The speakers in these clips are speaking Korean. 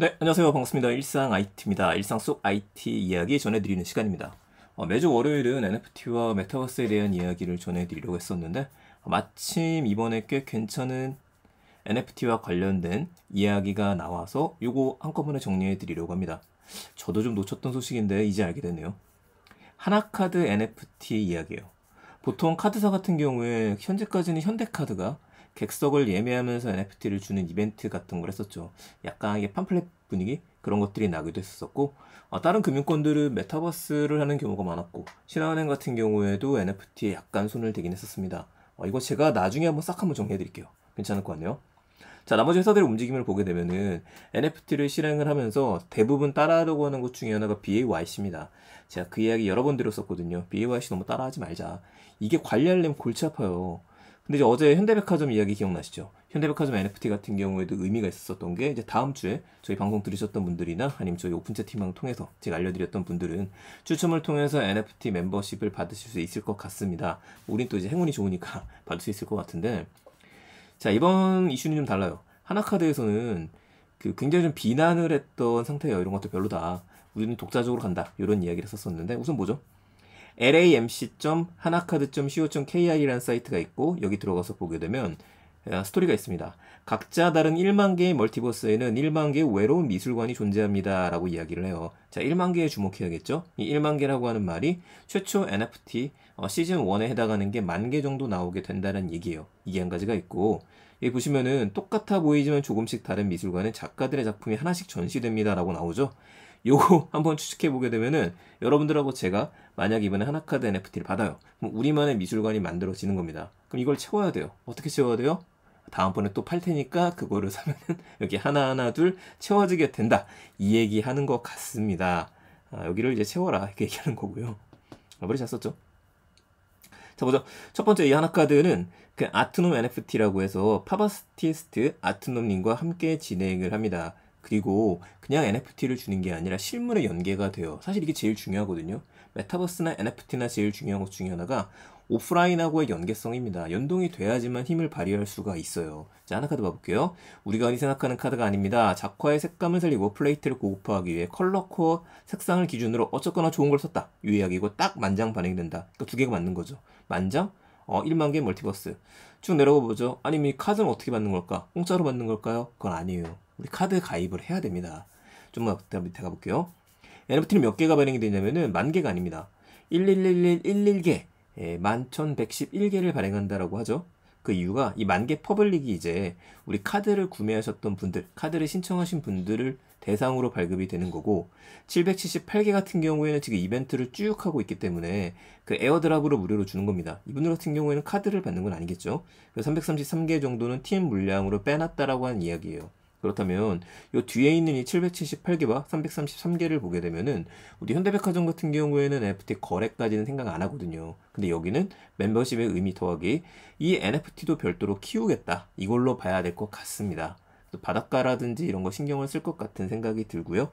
네, 안녕하세요. 반갑습니다. 일상 IT입니다. 일상 속 IT 이야기 전해드리는 시간입니다. 어, 매주 월요일은 NFT와 메타버스에 대한 이야기를 전해드리려고 했었는데 마침 이번에 꽤 괜찮은 NFT와 관련된 이야기가 나와서 이거 한꺼번에 정리해드리려고 합니다. 저도 좀 놓쳤던 소식인데 이제 알게 됐네요. 하나카드 NFT 이야기예요. 보통 카드사 같은 경우에 현재까지는 현대카드가 객석을 예매하면서 NFT를 주는 이벤트 같은 걸 했었죠. 약간 이 팜플렛 분위기 그런 것들이 나기도 했었고 어, 다른 금융권들은 메타버스를 하는 경우가 많았고 신한은행 같은 경우에도 NFT에 약간 손을 대긴 했었습니다. 어, 이거 제가 나중에 한번 싹 한번 정리해드릴게요. 괜찮을 것 같네요. 자, 나머지 회사들의 움직임을 보게 되면은 NFT를 실행을 하면서 대부분 따라하려고 하는 것 중에 하나가 BAYC입니다. 제가 그 이야기 여러 번 들었었거든요. BAYC 너무 따라하지 말자. 이게 관리하려면 골치 아파요. 근데 이제 어제 현대백화점 이야기 기억나시죠? 현대백화점 NFT 같은 경우에도 의미가 있었던 게 이제 다음 주에 저희 방송 들으셨던 분들이나 아니면 저희 오픈챗 팀을 통해서 제가 알려드렸던 분들은 추첨을 통해서 NFT 멤버십을 받으실 수 있을 것 같습니다. 우린 또 이제 행운이 좋으니까 받을 수 있을 것 같은데 자 이번 이슈는 좀 달라요. 하나카드에서는 그 굉장히 좀 비난을 했던 상태예요. 이런 것도 별로다. 우리는 독자적으로 간다. 이런 이야기를 썼었는데 우선 뭐죠? lamc.하나카드.co.kr이라는 사이트가 있고 여기 들어가서 보게 되면 아, 스토리가 있습니다. 각자 다른 1만 개의 멀티버스에는 1만 개의 외로운 미술관이 존재합니다. 라고 이야기를 해요. 자, 1만 개에 주목해야겠죠? 이 1만 개라고 하는 말이 최초 NFT 어, 시즌 1에 해당하는 게 만 개 정도 나오게 된다는 얘기예요. 이게 한 가지가 있고, 여기 보시면은 똑같아 보이지만 조금씩 다른 미술관에 작가들의 작품이 하나씩 전시됩니다. 라고 나오죠? 요거 한번 추측해 보게 되면은 여러분들하고 제가 만약 이번에 하나카드 NFT를 받아요. 그럼 우리만의 미술관이 만들어지는 겁니다. 그럼 이걸 채워야 돼요. 어떻게 채워야 돼요? 다음번에 또 팔 테니까 그거를 사면은 여기 하나하나 둘 채워지게 된다. 이 얘기 하는 것 같습니다. 아, 여기를 이제 채워라. 이렇게 얘기하는 거고요. 머리 잘 썼죠? 자, 보죠. 첫 번째 이 하나카드는 그 아트놈 NFT라고 해서 파바스티스트 아트놈님과 함께 진행을 합니다. 그리고 그냥 NFT를 주는 게 아니라 실물의 연계가 돼요. 사실 이게 제일 중요하거든요. 메타버스나 NFT나 제일 중요한 것 중에 하나가 오프라인하고의 연계성입니다. 연동이 돼야지만 힘을 발휘할 수가 있어요. 자, 하나 카드 봐볼게요. 우리가 흔히 생각하는 카드가 아닙니다. 작화의 색감을 살리고 플레이트를 고급화하기 위해 컬러 코어 색상을 기준으로 어쨌거나 좋은 걸 썼다. 유의하기고 딱 만장 반응이 된다. 그러니까 두 개가 맞는 거죠. 만장, 어, 1만 개 멀티버스. 쭉 내려가 보죠. 아니면 카드는 어떻게 받는 걸까? 공짜로 받는 걸까요? 그건 아니에요. 우리 카드 가입을 해야 됩니다. 좀만 그때 밑에 가볼게요. NFT는 몇 개가 발행이 되냐면은 만 개가 아닙니다. 1111111개, 예, 11,111개를 발행한다라고 하죠. 그 이유가 이 만개 퍼블릭이 이제 우리 카드를 구매하셨던 분들, 카드를 신청하신 분들을 대상으로 발급이 되는 거고 778개 같은 경우에는 지금 이벤트를 쭉 하고 있기 때문에 그 에어드랍으로 무료로 주는 겁니다. 이분들 같은 경우에는 카드를 받는 건 아니겠죠. 그래서 333개 정도는 팀 물량으로 빼놨다라고 하는 이야기예요. 그렇다면 이 뒤에 있는 이 778개와 333개를 보게 되면은 우리 현대백화점 같은 경우에는 NFT 거래까지는 생각 안 하거든요. 근데 여기는 멤버십의 의미 더하기 이 NFT도 별도로 키우겠다. 이걸로 봐야 될 것 같습니다. 바닷가라든지 이런 거 신경을 쓸 것 같은 생각이 들고요.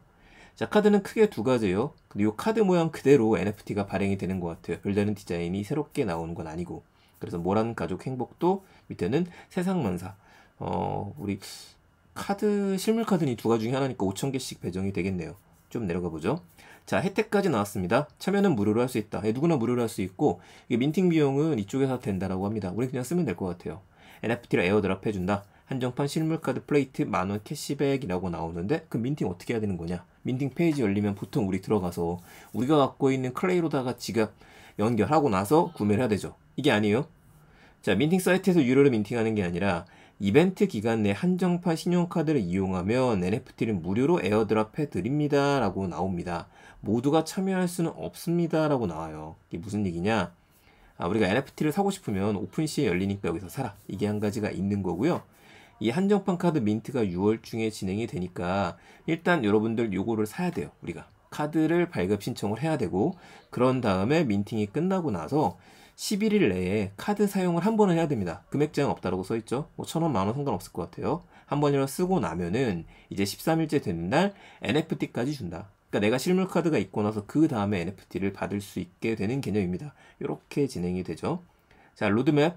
자, 카드는 크게 두 가지예요. 근데 이 카드 모양 그대로 NFT가 발행이 되는 것 같아요. 별다른 디자인이 새롭게 나오는 건 아니고. 그래서 모란 가족 행복도 밑에는 세상만사. 어, 우리 카드 실물 카드는 이 두 가지 중에 하나니까 5천 개씩 배정이 되겠네요. 좀 내려가 보죠. 자 혜택까지 나왔습니다. 참여는 무료로 할 수 있다. 예, 누구나 무료로 할 수 있고 이게 민팅 비용은 이쪽에서 된다라고 합니다. 우리 그냥 쓰면 될 것 같아요. NFT를 에어드랍 해준다. 한정판 실물카드 플레이트 만원 캐시백이라고 나오는데 그 민팅 어떻게 해야 되는 거냐? 민팅 페이지 열리면 보통 우리 들어가서 우리가 갖고 있는 클레이로다가 지갑 연결하고 나서 구매를 해야 되죠. 이게 아니에요. 자 민팅 사이트에서 유료로 민팅하는 게 아니라 이벤트 기간 내 한정판 신용카드를 이용하면 NFT를 무료로 에어드랍해 드립니다. 라고 나옵니다. 모두가 참여할 수는 없습니다. 라고 나와요. 이게 무슨 얘기냐? 아, 우리가 NFT를 사고 싶으면 오픈시에 열리니까 여기서 사라. 이게 한 가지가 있는 거고요. 이 한정판 카드 민트가 6월 중에 진행이 되니까 일단 여러분들 요거를 사야 돼요. 우리가 카드를 발급 신청을 해야 되고 그런 다음에 민팅이 끝나고 나서 11일 내에 카드 사용을 한 번은 해야 됩니다. 금액 제한 없다라고 써있죠. 뭐1 0 0 0원 만원 상관없을 것 같아요. 한 번이라 쓰고 나면은 이제 13일째 되는 날 NFT까지 준다. 그러니까 내가 실물 카드가 있고 나서 그 다음에 NFT를 받을 수 있게 되는 개념입니다. 이렇게 진행이 되죠. 자, 로드맵.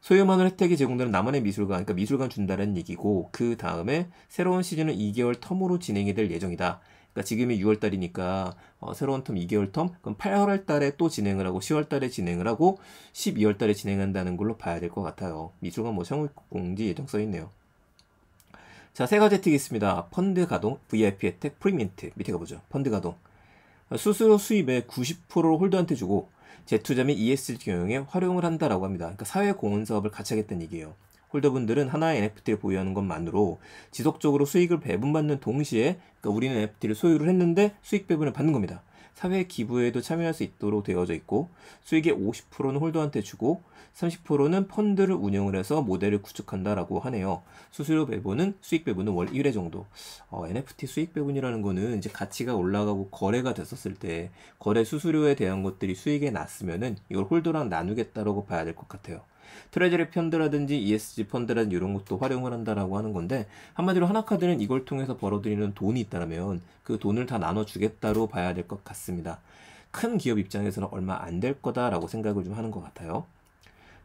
소유만원 혜택이 제공되는 나만의 미술관, 그러니까 미술관 준다는 얘기고 그 다음에 새로운 시즌은 2개월 텀으로 진행이 될 예정이다. 그러니까 지금이 6월달이니까 어, 새로운 텀 2개월 텀 그럼 8월달에 또 진행을 하고 10월달에 진행을 하고 12월달에 진행한다는 걸로 봐야 될 것 같아요. 미주가 뭐 청구공지 예정 써 있네요. 자, 세 가지 혜택이 있습니다. 펀드 가동, VIP 혜택, 프리미 혜택. 밑에 가보죠. 펀드 가동. 수수료 수입의 90%를 홀더한테 주고 재투자 및 ESG 경영에 활용을 한다라고 합니다. 그러니까 사회 공헌 사업을 같이 하겠다는 얘기예요. 홀더분들은 하나의 NFT를 보유하는 것만으로 지속적으로 수익을 배분받는 동시에 그러니까 우리는 NFT를 소유를 했는데 수익 배분을 받는 겁니다. 사회 기부에도 참여할 수 있도록 되어져 있고 수익의 50%는 홀더한테 주고 30%는 펀드를 운영을 해서 모델을 구축한다라고 하네요. 수수료 배분은 수익 배분은 월 1회 정도. 어, NFT 수익 배분이라는 거는 이제 가치가 올라가고 거래가 됐었을 때 거래 수수료에 대한 것들이 수익에 났으면은 이걸 홀더랑 나누겠다라고 봐야 될 것 같아요. 트레저리 펀드라든지 ESG 펀드라든지 이런 것도 활용을 한다라고 하는 건데 한마디로 하나카드는 이걸 통해서 벌어들이는 돈이 있다면 그 돈을 다 나눠주겠다로 봐야 될 것 같습니다. 큰 기업 입장에서는 얼마 안 될 거다라고 생각을 좀 하는 것 같아요.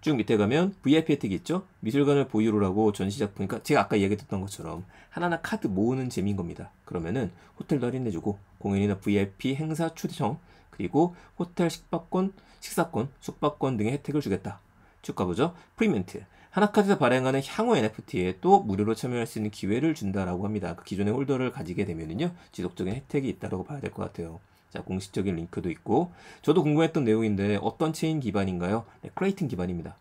쭉 밑에 가면 VIP 혜택이 있죠? 미술관을 보유로 라고 전시작 보니까 제가 아까 얘기했던 것처럼 하나하나 카드 모으는 재미인 겁니다. 그러면은 호텔도 할인해주고 공연이나 VIP 행사 초청 그리고 호텔 식박권, 식사권, 숙박권 등의 혜택을 주겠다. 쭉 가보죠. 프리멘트. 하나카드에서 발행하는 향후 NFT에 또 무료로 참여할 수 있는 기회를 준다라고 합니다. 그 기존의 홀더를 가지게 되면은요 지속적인 혜택이 있다고 봐야 될 것 같아요. 자 공식적인 링크도 있고 저도 궁금했던 내용인데 어떤 체인 기반인가요? 네, 크레이튼 기반입니다.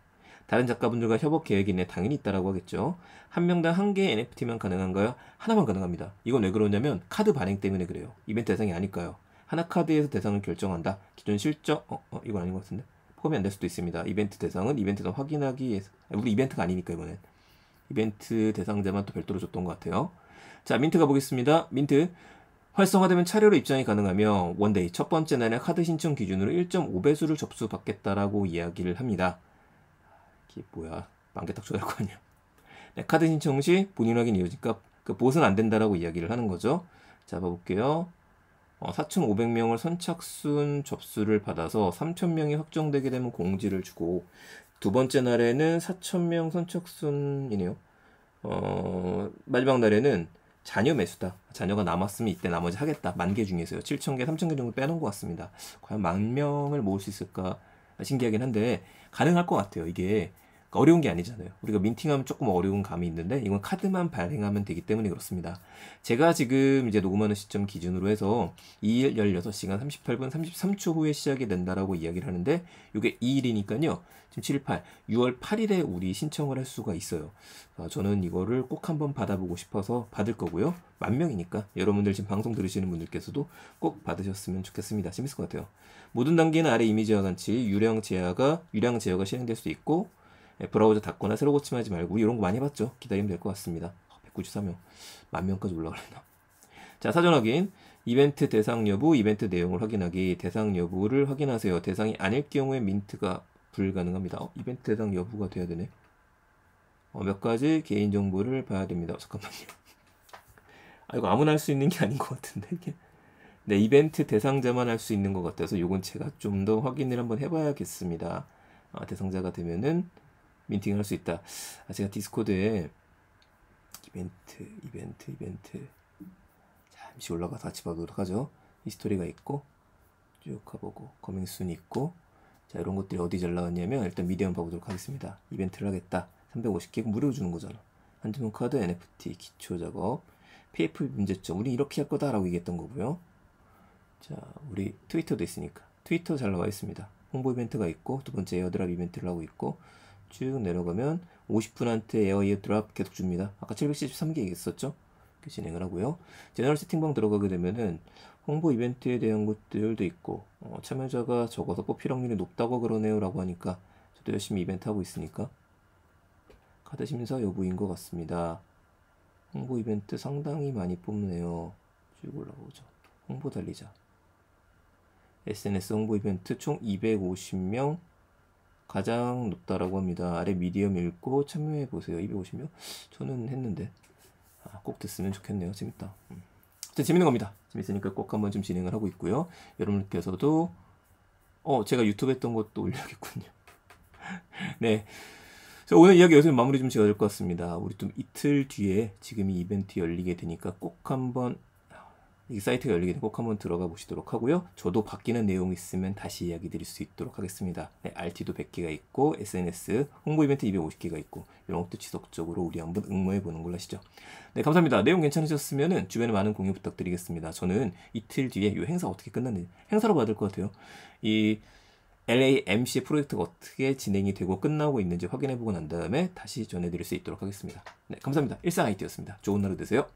다른 작가분들과 협업 계획이네 당연히 있다라고 하겠죠. 한 명당 한 개의 NFT만 가능한가요? 하나만 가능합니다. 이건 왜 그러냐면 카드 발행 때문에 그래요. 이벤트 대상이 아닐까요? 하나 카드에서 대상을 결정한다. 기존 실적 어, 어 이건 아닌 것 같은데. 포함이 안 될 수도 있습니다. 이벤트 대상은 이벤트는 확인하기 위해서 우리 이벤트가 아니니까 이번엔 이벤트 대상자만 또 별도로 줬던 것 같아요. 자 민트 가보겠습니다. 민트 활성화되면 차례로 입장이 가능하며 원데이 첫 번째 날에 카드 신청 기준으로 1.5배수를 접수받겠다라고 이야기를 합니다. 이게 뭐야 만개딱 줘야 할 거 아니야. 네, 카드 신청 시 본인 확인 이어지니까 그 보수는 안 된다라고 이야기를 하는 거죠. 잡아볼게요. 4,500명을 어, 선착순 접수를 받아서 3,000명이 확정되게 되면 공지를 주고 두 번째 날에는 4,000명 선착순이네요. 어, 마지막 날에는 자녀 매수다. 자녀가 남았으면 이때 나머지 하겠다. 만개 중에서요. 7,000개, 3,000개 정도 빼놓은 것 같습니다. 과연 만 명을 모을 수 있을까? 신기하긴 한데 가능할 것 같아요. 이게 어려운 게 아니잖아요. 우리가 민팅하면 조금 어려운 감이 있는데 이건 카드만 발행하면 되기 때문에 그렇습니다. 제가 지금 이제 녹음하는 시점 기준으로 해서 2일 16시간 38분 33초 후에 시작이 된다라고 이야기를 하는데 이게 2일이니까요. 지금 7, 8, 6월 8일에 우리 신청을 할 수가 있어요. 아, 저는 이거를 꼭 한번 받아보고 싶어서 받을 거고요. 만 명이니까 여러분들 지금 방송 들으시는 분들께서도 꼭 받으셨으면 좋겠습니다. 재밌을 것 같아요. 모든 단계는 아래 이미지와 같이 유량 제어가 유량 제어가 실행될 수 있고 예, 브라우저 닫거나 새로 고침하지 말고 이런 거 많이 해봤죠. 기다리면 될 것 같습니다. 193명, 아, 만 명까지 올라가려나? 자, 사전 확인. 이벤트 대상 여부, 이벤트 내용을 확인하기. 대상 여부를 확인하세요. 대상이 아닐 경우에 민트가 불가능합니다. 어, 이벤트 대상 여부가 돼야 되네. 어, 몇 가지 개인정보를 봐야 됩니다. 어, 잠깐만요. 아, 이거 아무나 할 수 있는 게 아닌 것 같은데, 이게. 네, 이벤트 대상자만 할 수 있는 것 같아서 이건 제가 좀 더 확인을 한번 해봐야겠습니다. 아, 대상자가 되면은 민팅을 할 수 있다. 아, 제가 디스코드에 이벤트, 이벤트, 이벤트. 잠시 올라가서 같이 봐보도록 하죠. 히스토리가 있고, 쭉 가보고, 거밍순 있고, 자, 이런 것들이 어디 잘 나왔냐면, 일단 미디엄 봐보도록 하겠습니다. 이벤트를 하겠다. 350개 그 무료 주는 거잖아. 한지문 카드, NFT, 기초 작업, PFP 문제점. 우리 이렇게 할 거다라고 얘기했던 거고요. 자, 우리 트위터도 있으니까. 트위터 잘 나와 있습니다. 홍보 이벤트가 있고, 두 번째 에어드랍 이벤트를 하고 있고, 쭉 내려가면 50분한테 에어이앱 드랍 계속 줍니다. 아까 773개 얘기했었죠? 이렇게 진행을 하고요. 제너럴 세팅방 들어가게 되면은 홍보 이벤트에 대한 것들도 있고 어, 참여자가 적어서 뽑힐 확률이 높다고 그러네요 라고 하니까 저도 열심히 이벤트 하고 있으니까 카드 심사 여부인 것 같습니다. 홍보 이벤트 상당히 많이 뽑네요. 쭉 올라오죠. 홍보 달리자. SNS 홍보 이벤트 총 250명 가장 높다라고 합니다. 아래 미디엄 읽고 참여해 보세요. 250명? 저는 했는데 아, 꼭 듣으면 좋겠네요. 재밌다. 음. 재밌는 겁니다. 재밌으니까 꼭 한번 좀 진행을 하고 있고요. 여러분께서도 어 제가 유튜브 했던 것도 올려야겠군요. 네. 오늘 이야기 여기서 마무리 좀 지어야 될 것 같습니다. 우리 좀 이틀 뒤에 지금 이 이벤트 열리게 되니까 꼭 한번 이 사이트가 열리게 되면 꼭 한번 들어가 보시도록 하고요. 저도 바뀌는 내용 이 있으면 다시 이야기 드릴 수 있도록 하겠습니다. 네, RT도 100개가 있고 SNS 홍보 이벤트 250개가 있고 이런 것도 지속적으로 우리 한번 응모해 보는 걸로 하시죠. 네, 감사합니다. 내용 괜찮으셨으면 주변에 많은 공유 부탁드리겠습니다. 저는 이틀 뒤에 이 행사 어떻게 끝났는지 행사로 받을 것 같아요. 이 LAMC 프로젝트가 어떻게 진행이 되고 끝나고 있는지 확인해보고 난 다음에 다시 전해드릴 수 있도록 하겠습니다. 네, 감사합니다. 일상 IT였습니다. 좋은 하루 되세요.